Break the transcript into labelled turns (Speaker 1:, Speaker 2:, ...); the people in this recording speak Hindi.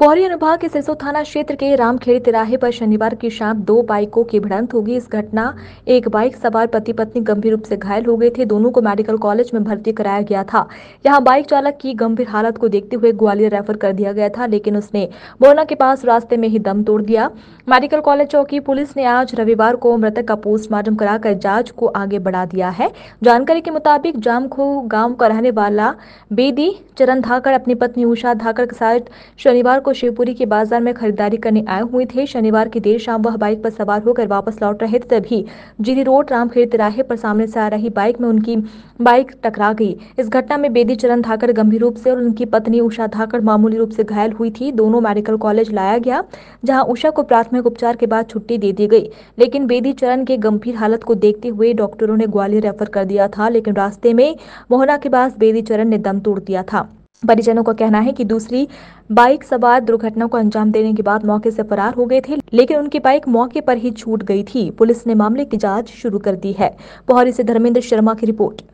Speaker 1: पौरी अनुभाग के सिरसो थाना क्षेत्र के रामखेड़ी तिराहे पर शनिवार की शाम दो बाइकों की भिड़ंत होगी इस घटना एक बाइक सवार पति पत्नी गंभीर रूप से घायल हो गए थे दोनों को मेडिकल कॉलेज में भर्ती कराया गया था यहां बाइक चालक की गंभीर हालत को देखते हुए ग्वालियर रेफर कर दिया गया था लेकिन उसने मोरना के पास रास्ते में ही दम तोड़ दिया मेडिकल कॉलेज चौकी पुलिस ने आज रविवार को मृतक का पोस्टमार्टम कराकर जांच को आगे बढ़ा दिया है जानकारी के मुताबिक जामखो गांव का रहने वाला बेदी चरण धाकर अपनी पत्नी उषा धाकर के साथ शनिवार को शिवपुरी के बाजार में खरीदारी करने आए हुए थे शनिवार की देर शाम वह बाइक पर सवार होकर वापस लौट रहे थे तभी जीरी रोड रामखेड़ तिराहे पर सामने से आ रही बाइक में उनकी बाइक टकरा गई इस घटना में बेदी चरण धाकर गंभीर रूप से और उनकी पत्नी उषा धाकर मामूली रूप से घायल हुई थी दोनों मेडिकल कॉलेज लाया गया जहाँ उषा को प्राथमिक उपचार के बाद छुट्टी दे दी गई लेकिन बेदी चरण के गंभीर हालत को देखते हुए डॉक्टरों ने ग्वालियर रेफर कर दिया था लेकिन रास्ते में मोहना के पास बेदी चरण ने दम तोड़ दिया था परिजनों का कहना है कि दूसरी बाइक सवार दुर्घटना को अंजाम देने के बाद मौके से फरार हो गए थे लेकिन उनकी बाइक मौके पर ही छूट गई थी पुलिस ने मामले की जांच शुरू कर दी है पोहरी से धर्मेंद्र शर्मा की रिपोर्ट